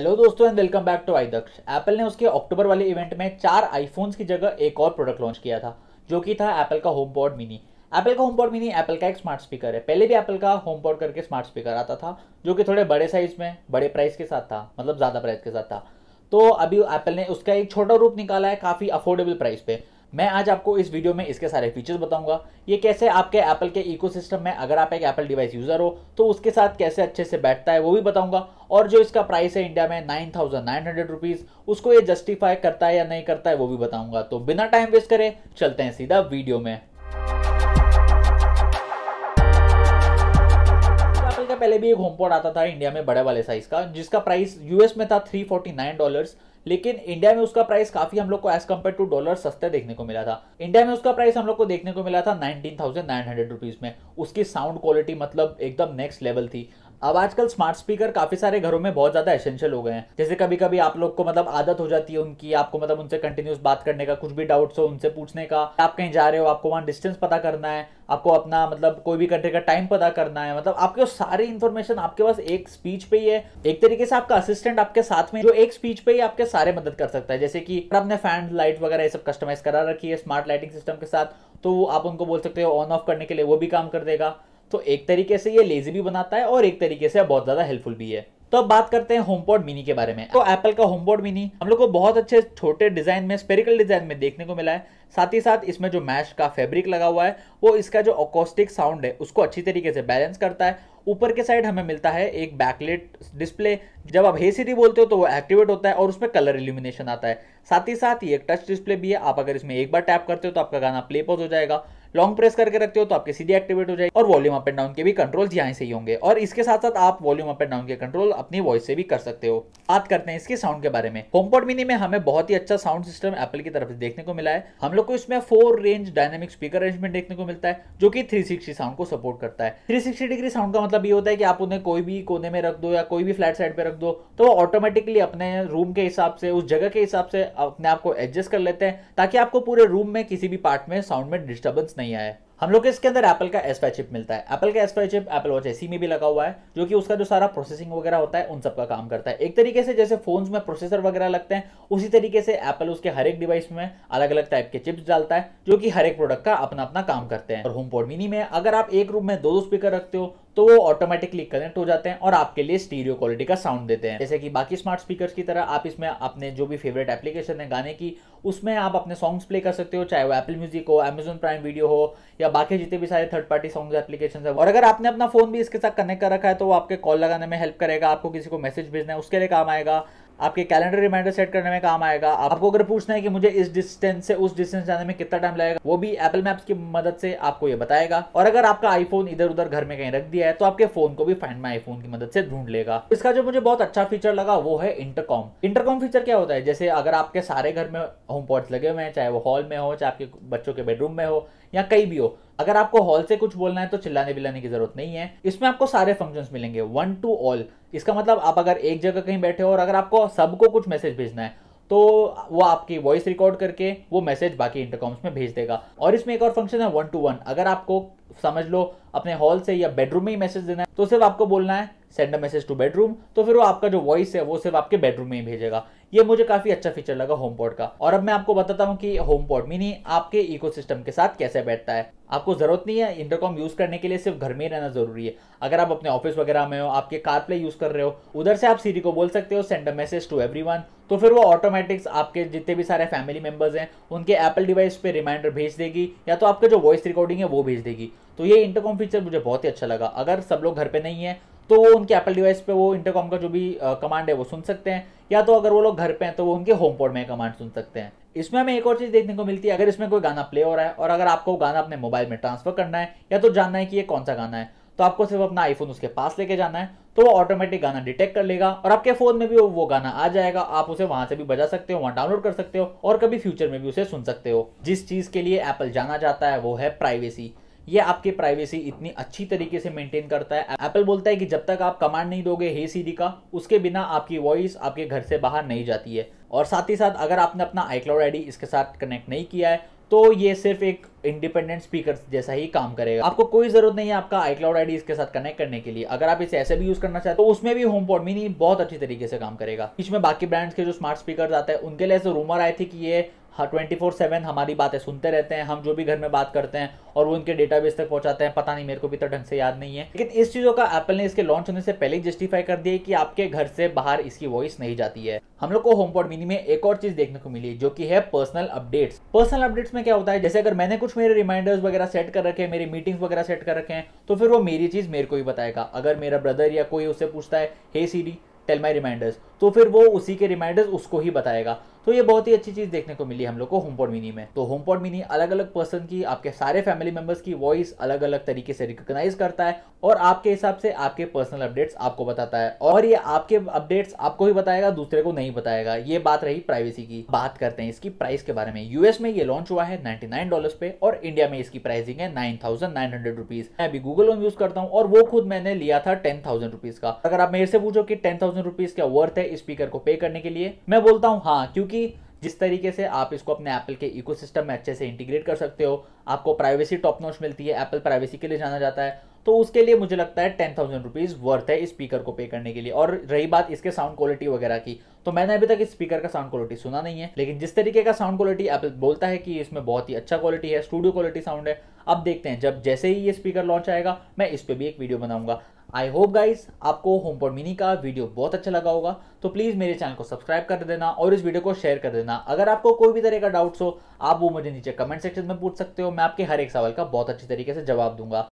hello दोस्तों and welcome back to iDaksh Apple ने उसके अक्टूबर वाले इवेंट में चार आईफोन्स की जगह एक और प्रोडक्ट लॉन्च किया था जो कि था एप्पल का होम बोर्ड मिनी एप्पल का होम बोर्ड मिनी एप्पल का एक स्मार्ट स्पीकर है पहले भी एप्पल का होम बोर्ड करके स्मार्ट स्पीकर आता था जो कि थोड़े बड़े साइज में बड़े प्राइस के साथ था मतलब ज़्यादा प्राइस के साथ था तो अभी एप्पल ने उसका एक छोटा रूप निकाला है काफ़ी अफोर्डेबल प्राइस पे मैं आज आपको इस वीडियो में इसके सारे फीचर्स बताऊंगा ये कैसे आपके एप्पल के इकोसिस्टम में अगर आप एक एप्पल डिवाइस यूज़र हो तो उसके साथ कैसे अच्छे से बैठता है वो भी बताऊंगा और जो इसका प्राइस है इंडिया में nine thousand nine hundred rupees उसको ये जस्टिफाई करता है या नहीं करता है वो भी बताऊंगा तो बिना टाइम वेस्ट करें चलते हैं सीधा वीडियो में पहले भी एक होमपोर्ट आता था इंडिया में बड़े वाले साइज का जिसका प्राइस यूएस में था थ्री फोर्टी नाइन डॉलर्स लेकिन इंडिया में उसका प्राइस काफी हम लोग को एज कम्पेयर टू डॉलर सस्ते देखने को मिला था इंडिया में उसका प्राइस हम लोग को देखने को मिला था nineteen thousand nine hundred rupees में उसकी साउंड क्वालिटी मतलब एकदम नेक्स्ट लेवल थी अब आजकल स्मार्ट स्पीकर काफी सारे घरों में बहुत ज्यादा एसेंशियल हो गए हैं जैसे कभी कभी आप लोग को मतलब आदत हो जाती है उनकी आपको मतलब उनसे कंटिन्यूस बात करने का कुछ भी डाउट्स हो उनसे पूछने का आप कहीं जा रहे हो आपको वहां डिस्टेंस पता करना है आपको अपना मतलब कोई भी कंट्री का टाइम पता करना है मतलब आपके सारी इन्फॉर्मेशन आपके पास एक स्पीच पे ही है एक तरीके से आपका असिस्टेंट आपके साथ में जो एक स्पीच पे ही आपके सारे मदद कर सकता है जैसे कि आपने फैन लाइट वगैरह ये सब कस्टमाइज करा रखी है स्मार्ट लाइटिंग सिस्टम के साथ तो आप उनको बोल सकते हो ऑन ऑफ करने के लिए वो भी काम कर देगा तो एक तरीके से ये लेजी भी बनाता है और एक तरीके से बहुत ज़्यादा हेल्पफुल भी है तो अब बात करते हैं होमपोर्ड मिनी के बारे में तो एप्पल का होमपोर्ड मिनी हम लोग को बहुत अच्छे छोटे डिजाइन में स्पेरिकल डिजाइन में देखने को मिला है साथ ही साथ इसमें जो मैश का फैब्रिक लगा हुआ है वो इसका जो अकोस्टिक साउंड है उसको अच्छी तरीके से बैलेंस करता है ऊपर के साइड हमें मिलता है एक बैकलेट डिस्प्ले जब आप हे सीरी बोलते हो तो वो एक्टिवेट होता है और उसमें कलर इल्यूमिनेशन आता है साथ ही साथ ये एक टच डिस्प्ले भी है आप अगर इसमें एक बार टैप करते हो तो आपका गाना प्ले पॉज हो जाएगा लॉन्ग प्रेस करके रखते हो तो आपके सीधे एक्टिवेट हो जाएगी और वॉल्यूम अप एंड डाउन के भी कंट्रोल यहाँ से ही होंगे और इसके साथ साथ आप वॉल्यूम अप एंड डाउन के कंट्रोल अपनी वॉइस से भी कर सकते हो बात करते हैं इसके साउंड के बारे में होमपोर्ट मिनी में हमें बहुत ही अच्छा साउंड सिस्टम एप्पल की तरफ से देखने को मिला है हम लोग को इसमें four range dynamic speaker arrangement देखने को मिलता है जो कि सिक्सटी साउंड को सपोर्ट करता है थ्री सिक्सटी डिग्री साउंड का मतलब ये होता है कि आप उन्हें कोई भी कोने में रख दो या कोई भी फ्लैट साइड पे रख दो तो वो ऑटोमेटिकली अपने रूम के हिसाब से उस जगह के हिसाब से अपने आप को एडजस्ट कर लेते हैं ताकि आपको पूरे रूम में किसी भी पार्ट में साउंड में डिस्टर्बेंस नहीं आया हम लोग के इसके अंदर एप्पल का एस चिप मिलता है एप्पल का S chip Apple watch SE में भी लगा हुआ है जो कि उसका जो सारा प्रोसेसिंग वगैरह होता है उन सब का काम करता है एक तरीके से जैसे फोन्स में प्रोसेसर वगैरह लगते हैं उसी तरीके से एप्पल उसके हर एक डिवाइस में अलग अलग टाइप के चिप्स डालता है जो कि हर एक प्रोडक्ट का अपना अपना काम करते हैं और होम पोर्ट मिनी में अगर आप एक रूम में दो दो स्पीकर रखते हो तो वो ऑटोमेटिकली कनेक्ट हो जाते हैं और आपके लिए स्टीरियो क्वालिटी का साउंड देते हैं जैसे कि बाकी स्मार्ट स्पीकर की तरह आप इसमें अपने जो भी फेवरेट एप्लीकेशन है गाने की उसमें आप अपने सॉन्ग्स प्ले कर सकते हो चाहे वो एप्पल म्यूजिक हो अमेजोन प्राइम वीडियो हो या बाकी जितने भी सारे थर्ड पार्टी सॉन्ग एप्लीकेशन है और अगर आपने अपना फोन भी इसके साथ कनेक्ट कर रखा है तो वो आपके कॉल लगाने में हेल्प करेगा आपको किसी को मैसेज भेजना है उसके लिए काम आएगा आपके कैलेंडर रिमाइंडर सेट करने में काम आएगा आपको अगर पूछना है कि मुझे इस डिस्टेंस से उस डिस्टेंस जाने में कितना टाइम लगेगा वो भी एपल मैप्स की मदद से आपको ये बताएगा और अगर आपका आईफोन इधर उधर घर में कहीं रख दिया है तो आपके फोन को भी फाइंड माई आईफोन की मदद से ढूंढ लेगा इसका जो मुझे बहुत अच्छा फीचर लगा वो है इंटरकॉम इंटरकॉम फीचर क्या होता है जैसे अगर आपके सारे घर में होम पॉट्स लगे हुए हैं चाहे वो हॉल में हो चाहे आपके बच्चों के बेडरूम में हो या कहीं भी हो अगर आपको हॉल से कुछ बोलना है तो चिल्लाने बिल्लाने की जरूरत नहीं है इसमें आपको सारे फंक्शंस मिलेंगे वन टू ऑल इसका मतलब आप अगर एक जगह कहीं बैठे हो और अगर आपको सबको कुछ मैसेज भेजना है तो वो आपकी वॉइस रिकॉर्ड करके वो मैसेज बाकी इंटरकॉम्स में भेज देगा और इसमें एक और फंक्शन है वन टू वन अगर आपको समझ लो अपने हॉल से या बेडरूम में ही मैसेज देना है तो सिर्फ आपको बोलना है send a message to bedroom तो फिर वो आपका जो वॉइस है वो सिर्फ आपके बेडरूम में ही भेजेगा ये मुझे काफी अच्छा फीचर लगा होम पॉड का और अब मैं आपको बताता हूँ कि होम पॉड मिनी आपके इको के साथ कैसे बैठता है आपको जरूरत नहीं है इंटरकॉम यूज करने के लिए सिर्फ घर में ही रहना जरूरी है अगर आप अपने ऑफिस वगैरह में हो आपके कार प्ले यूज कर रहे हो उधर से आप सीरी को बोल सकते हो send a message to every तो फिर वो ऑटोमेटिक्स आपके जितने भी सारे फैमिली मेंबर्स हैं उनके एप्पल डिवाइस पे रिमाइंडर भेज देगी या तो आपका जो वॉइस रिकॉर्डिंग है वो भेज देगी तो ये इंटरकॉम फीचर मुझे बहुत ही अच्छा लगा अगर सब लोग घर पे नहीं है तो वो उनके एप्पल डिवाइस पे वो इंटरकॉम का जो भी कमांड है वो सुन सकते हैं या तो अगर वो लोग घर पे हैं तो वो उनके होम पोर्ड में कमांड सुन सकते हैं इसमें हमें एक और चीज़ देखने को मिलती है अगर इसमें कोई गाना प्ले हो रहा है और अगर आपको गाना अपने मोबाइल में ट्रांसफर करना है या तो जानना है कि ये कौन सा गाना है तो आपको सिर्फ अपना आईफोन उसके पास लेके जाना है तो वो ऑटोमेटिक गाना डिटेक्ट कर लेगा और आपके फ़ोन में भी वो गाना आ जाएगा आप उसे वहाँ से भी बजा सकते हो वहाँ डाउनलोड कर सकते हो और कभी फ्यूचर में भी उसे सुन सकते हो जिस चीज़ के लिए एप्पल जाना जाता है वो है प्राइवेसी ये आपकी प्राइवेसी इतनी अच्छी तरीके से मेंटेन करता है एप्पल बोलता है कि जब तक आप कमांड नहीं दोगे हे सीरी का उसके बिना आपकी वॉइस आपके घर से बाहर नहीं जाती है और साथ ही साथ अगर आपने अपना आईक्लाउड आईडी इसके साथ कनेक्ट नहीं किया है तो ये सिर्फ एक इंडिपेंडेंट स्पीकर जैसा ही काम करेगा आपको कोई जरूरत नहीं है आपका आई क्लाउड आईडी इसके साथ कनेक्ट करने के लिए अगर आप इसे ऐसे भी यूज करना चाहते हो तो उसमें भी होम पॉड मिनी बहुत अच्छी तरीके से काम करेगा इसमें बाकी ब्रांड्स के जो स्मार्ट स्पीकर आते हैं उनके लिए ऐसे रूमर आए थे कि ये ट्वेंटी फोर सेवन हमारी बातें सुनते रहते हैं हम जो भी घर में बात करते हैं और वो उनके डेटाबेस तक पहुंचाते हैं पता नहीं मेरे को भी तो ढंग से याद नहीं है लेकिन इस चीज़ों का एप्पल ने इसके लॉन्च होने से पहले जस्टिफाई कर दिया कि आपके घर से बाहर इसकी वॉइस नहीं जाती है हम लोग को होमपोर्ट मिनी में एक और चीज देखने को मिली जो की है पर्सनल अपडेट्स पर्सनल अपडेट्स में क्या होता है जैसे अगर मैंने कुछ कुछ मेरे रिमाइंडर्स वगैरह सेट कर रखे हैं मेरी मीटिंग्स वगैरह सेट कर रखे हैं तो फिर वो मेरी चीज़ मेरे को ही बताएगा अगर मेरा ब्रदर या कोई उससे पूछता है हे सी सीरी टेल माई रिमाइंडर्स तो फिर वो उसी के रिमाइंडर्स उसको ही बताएगा तो ये बहुत ही अच्छी चीज देखने को मिली हम लोग को होमपोर्ट मिनी में तो होमपोर्ट मिनी अलग अलग पर्सन की आपके सारे फैमिली मेंबर्स की वॉइस अलग अलग तरीके से रिकॉग्नाइज करता है और आपके हिसाब से आपके पर्सनल अपडेट्स आपको बताता है और ये आपके अपडेट्स आपको ही बताएगा दूसरे को नहीं बताएगा ये बात रही प्राइवेसी की बात करते हैं इसकी प्राइस के बारे में यूएस में ये लॉन्च हुआ है नाइन्टी नाइन डॉलर पे और इंडिया में इसकी प्राइसिंग है nine thousand nine hundred rupees मैं अभी गूगल ओन यूज करता हूँ और वो खुद मैंने लिया था टेन थाउजेंड रुपीज का अगर आप मेरे से पूछो कि टेन थाउजेंड रुपीज क्या वर्थ है स्पीकर को पे करने के लिए मैं बोलता हूँ हाँ क्योंकि क्योंकि जिस तरीके से आप इसको अपने एप्पल के इकोसिस्टम में अच्छे से इंटीग्रेट कर सकते हो आपको प्राइवेसी टॉप नोट मिलती है एप्पल प्राइवेसी के लिए जाना जाता है तो उसके लिए मुझे लगता है टेन थाउजेंड रुपीज़ वर्थ है इस स्पीकर को पे करने के लिए और रही बात इसके साउंड क्वालिटी वगैरह की तो मैंने अभी तक इस स्पीकर का साउंड क्वालिटी सुना नहीं है लेकिन जिस तरीके का साउंड क्वालिटी एप्पल बोलता है कि इसमें बहुत ही अच्छा क्वालिटी है स्टूडियो क्वालिटी साउंड है अब देखते हैं जब जैसे ही ये स्पीकर लॉन्च आएगा मैं इस पर भी एक वीडियो बनाऊंगा आई होप गाइस आपको होमपोर्ट मिनी का वीडियो बहुत अच्छा लगा होगा तो प्लीज़ मेरे चैनल को सब्सक्राइब कर देना और इस वीडियो को शेयर कर देना अगर आपको कोई भी तरह का डाउट्स हो आप वो मुझे नीचे कमेंट सेक्शन में पूछ सकते हो मैं आपके हर एक सवाल का बहुत अच्छी तरीके से जवाब दूंगा